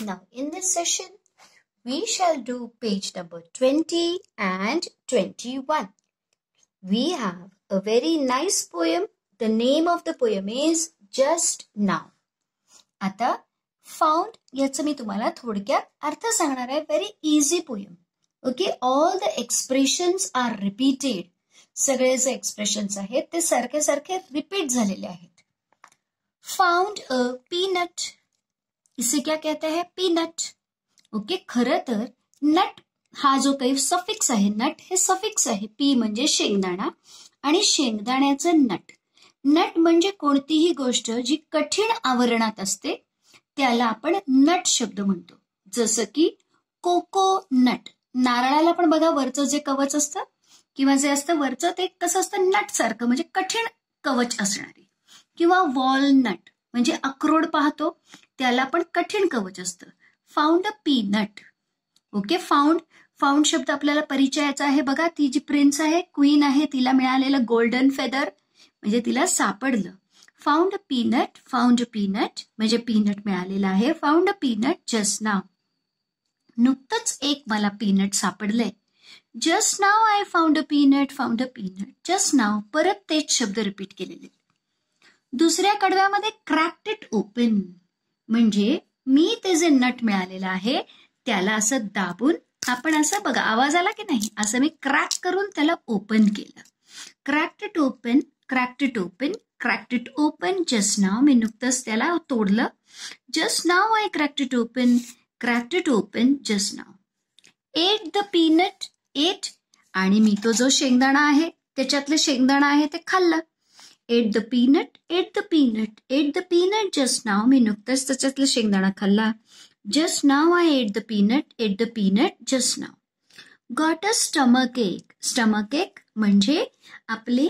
Now, in this session, we shall do page number 20 and 21. We have a very nice poem. The name of the poem is Just Now. Ata found, yatsami tumala thodkya, artha sangana very easy poem. Okay, all the expressions are repeated. Sagres expressions ahead, te sarke sarke repeat zalilya ahead. Found a peanut. इसे क्या कहते हैं P not okay खरं तर nut हा जो काही suffix आहे नट हे सफिक्स आहे पी म्हणजे शेंगदाणा आणि शेंगदाण्याचं नट नट म्हणजे कोणतीही गोष्ट जी कठीण आवरणात असते त्याला आपण नट शब्द म्हणतो जसं की कोको नट नारळाला पण बघा वरचं जे कवच असतं किंवा जे असतं वरचं ते कसं असतं नट सारखं म्हणजे कठीण कवच असणारी किंवा वॉलनट म्हणजे अक्रोड पाहतो त्याला पण कठीण कवच असतं found a peanut okay found found शब्द आपल्याला परिचयाचा आहे बघा ती जी प्रिन्स आहे क्वीन आहे तिला मिळालेलं गोल्डन फेदर म्हणजे तिला सापडलं found a peanut found a peanut म्हणजे पीनट मिळालेला आहे found a peanut just now नुकतंच एक मला पीनट सापडलंय just now I found a peanut found a peanut just now परत तेच शब्द रिपीट केलेले दुसऱ्या कडव्यामध्ये क्रॅक्ट इट ओपन म्हणजे मी ते जे नट मिळालेलं आहे त्याला असं दाबून आपण असं बघा आवाज आला की नाही असं मी क्रॅक करून त्याला ओपन केलं cracked it open cracked it open cracked open just now मी नुकतंच त्याला तोडलं just now I cracked it open cracked it open just now ate the peanut ate आणि मी तो जो शेंगदाणा आहे त्याच्यातलं शेंगदाणा आहे ते खाल्लं ate the peanut ate the peanut ate the peanut just now मी नुकतंच त्याच्यातला शेंगदाणा खाल्ला just now I ate the peanut ate the peanut just now got a stomach ache stomach ache म्हणजे आपले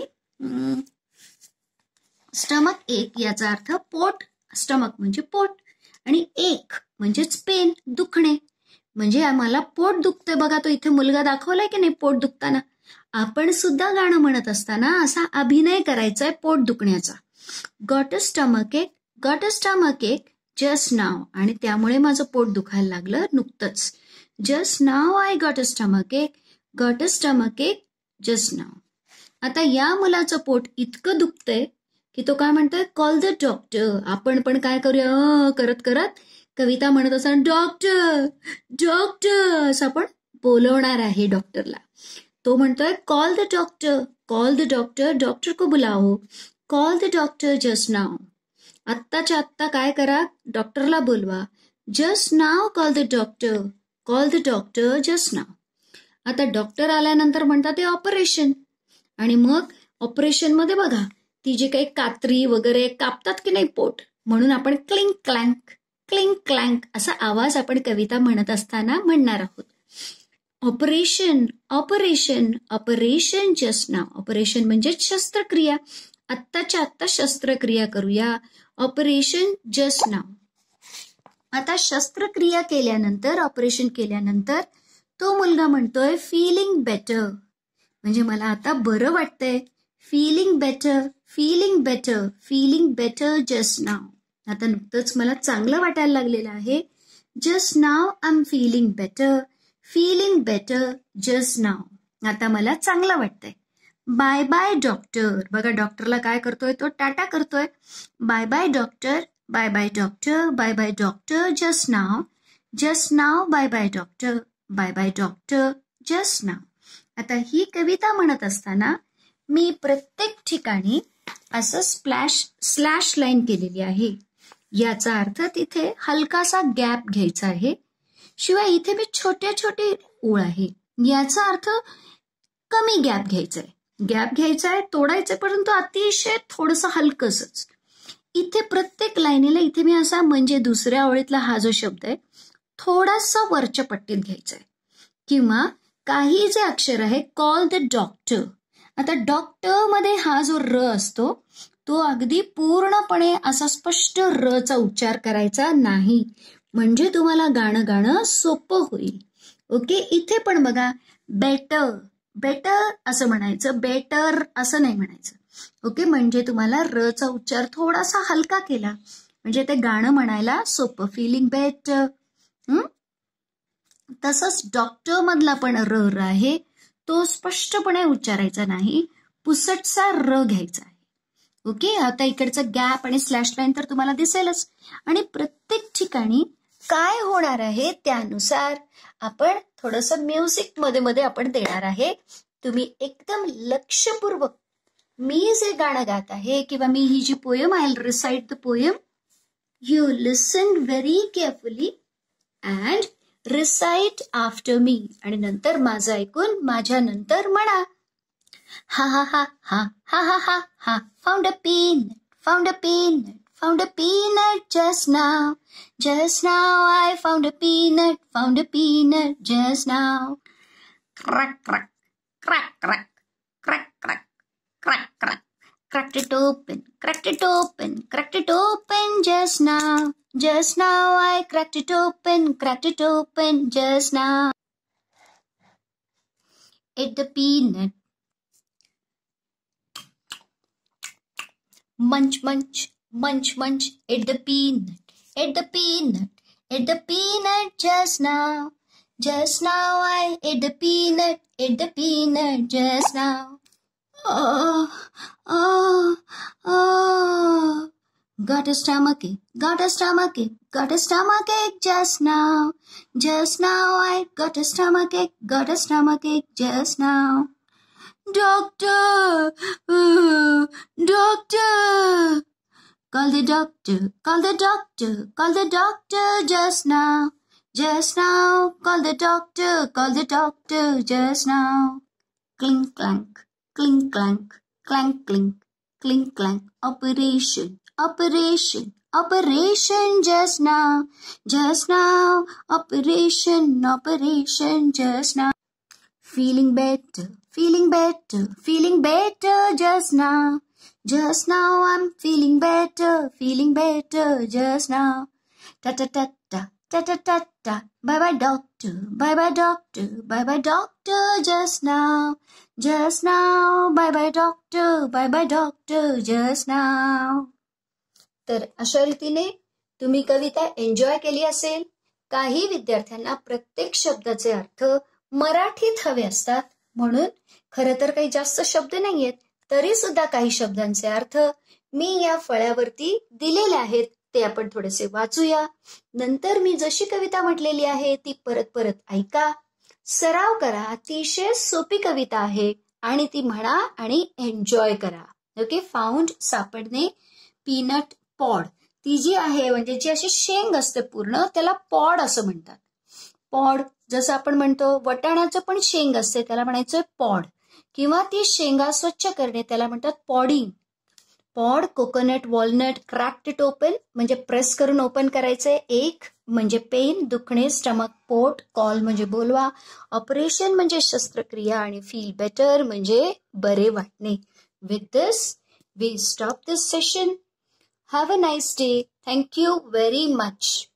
स्टमक एक याचा अर्थ पोट स्टमक म्हणजे पोट आणि एक म्हणजेच पेन दुखणे म्हणजे आम्हाला पोट दुखते बघा तो इथे मुलगा दाखवलाय की नाही पोट दुखताना आपण सुद्धा गाणं म्हणत असताना असा अभिनय करायचा आहे पोट दुखण्याचा got a stomach ache got a stomach ache just now आणि त्यामुळे माझं पोट दुखायला लागलं नुकतंच just now I got a stomach ache got a stomach ache just now आता या मुलाचं पोट इतकं दुखतंय की तो काय म्हणतोय कॉल द डॉक्टर आपण पण काय करूया करत करत कविता म्हणत असताना डॉक्टर डॉक्टर असं आपण बोलवणार आहे डॉक्टरला तो म्हणतोय call the doctor call the doctor doctor को बुलाओ call the doctor just now आत्ताच्या आत्ता काय करा डॉक्टरला बोलवा just now call the doctor call the doctor just now आता डॉक्टर आल्यानंतर म्हणतात ते ऑपरेशन आणि मग ऑपरेशन मध्ये बघा ती जी काही कात्री वगैरे कापतात की नाही पोट म्हणून आपण क्लिंक क्लँक क्लिंक क्लँक असा आवाज आपण कविता म्हणत असताना म्हणणार आहोत operation operation operation just now operation म्हणजे शस्त्रक्रिया आत्ताच्या आत्ता शस्त्रक्रिया करूया ऑपरेशन जस्ट नाव आता शस्त्रक्रिया केल्यानंतर ऑपरेशन केल्यानंतर तो मुलगा म्हणतोय फिलिंग बेटर म्हणजे मला आता बरं वाटतंय feeling better feeling better feeling better just now आता नुकतंच मला चांगलं वाटायला लागलेलं आहे just now I am feeling better feeling better just now आता मला चांगलं वाटतंय बाय बाय डॉक्टर बघा डॉक्टरला काय करतोय तो टाटा करतोय bye bye doctor bye bye doctor bye bye doctor just now just now bye bye doctor bye bye doctor just now आता ही कविता म्हणत असताना मी प्रत्येक ठिकाणी असं स्प्लॅश स्लॅश लाईन केलेली आहे याचा अर्थ तिथे हलकासा गॅप घ्यायचा आहे शिवाय इथे मी छोटे छोटे ओळ आहे याचा अर्थ कमी गॅप घ्यायचा आहे गॅप घ्यायचा आहे तोडायचं परंतु अतिशय थोडस हलकसच इथे प्रत्येक लाईनीला इथे मी असा म्हणजे दुसऱ्या ओळीतला हा जो शब्द आहे थोडासा वरच्या पट्टीत घ्यायचा आहे किंवा काही जे अक्षर आहे कॉल द डॉक्टर आता डॉक्टर मध्ये हा जो र असतो तो अगदी पूर्णपणे असा स्पष्ट र चा उच्चार करायचा नाही म्हणजे तुम्हाला गाणं गाणं सोपं होईल ओके इथे पण बघा बेटर बेटर असं म्हणायचं बेटर असं नाही म्हणायचं ओके म्हणजे तुम्हाला र चा उच्चार थोडासा हलका केला म्हणजे ते गाणं म्हणायला सोपं फिलिंग बेटर तसंच डॉक्टर मधला पण र आहे तो स्पष्टपणे उच्चारायचा नाही पुसटचा र घ्यायचा आहे ओके आता इकडचं गॅप आणि स्लॅश लाईन तर तुम्हाला दिसेलच आणि प्रत्येक ठिकाणी काय होणार आहे त्यानुसार आपण थोडस म्युझिक मध्ये मध्ये आपण देणार आहे तुम्ही एकदम लक्षपूर्वक मी जे गाणं गात आहे किंवा मी ही जी poem I recite the poem you listen very carefully and recite after me आणि नंतर माझं ऐकून माझ्या नंतर म्हणा हा हा हा हा हा हा हा हा found a pin found a pin found a peanut just now. Just now I found a peanut, found a peanut just now. Crack, crack, crack, crack, crack, crack, crack, crack. Cracked it open, cracked it open, cracked it open just now. Just now I cracked it open, cracked it open just now. Ate the peanut. Munch, munch. Munch, munch, Eat the peanut, Eat the peanut, Eat the peanut just now. Just now I ate the peanut, ate the peanut just now. Oh, oh, oh. Got a stomachache, got a stomachache, got a stomachache just now. Just now I got a stomachache, got a stomachache just now. Doctor, uh, doctor, Call the doctor, call the doctor, call the doctor just now. Just now, call the doctor, call the doctor just now. Clink clank, clink clank, clank clink, clink clank. Operation, operation, operation just now. Just now, operation, operation just now. Feeling better, feeling better, feeling better just now. Just now I'm feeling better, feeling better just now. Ta ta ta ta, ta ta ta ta. Bye bye doctor, bye bye doctor, bye bye doctor just now. Just now, bye bye doctor, bye bye doctor just now. तर अशा रीतीने तुम्ही कविता enjoy केली असेल काही विद्यार्थ्यांना प्रत्येक शब्दाचे अर्थ मराठीत हवे असतात म्हणून खरं तर काही जास्त शब्द नाहीयेत तरी सुद्धा काही शब्दांचे अर्थ मी या फळ्यावरती दिलेले आहेत ते आपण थोडेसे वाचूया नंतर मी जशी कविता म्हटलेली आहे ती परत परत ऐका सराव करा अतिशय सोपी कविता आहे आणि ती म्हणा आणि एन्जॉय करा ओके फाउंड सापडणे पीनट पॉड ती जी आहे म्हणजे जी अशी शेंग असते पूर्ण त्याला पॉड असं म्हणतात पॉड जसं आपण म्हणतो वटाण्याचं पण शेंग असते त्याला म्हणायचं पॉड किंवा ती शेंगा स्वच्छ करणे त्याला म्हणतात podding pod coconut walnut cracked it open म्हणजे प्रेस करून ओपन करायचंय एक म्हणजे पेन दुखणे स्टमक पोट कॉल म्हणजे बोलवा ऑपरेशन म्हणजे शस्त्रक्रिया आणि फील बेटर म्हणजे बरे वाटणे with this we stop this session have a nice day thank you very much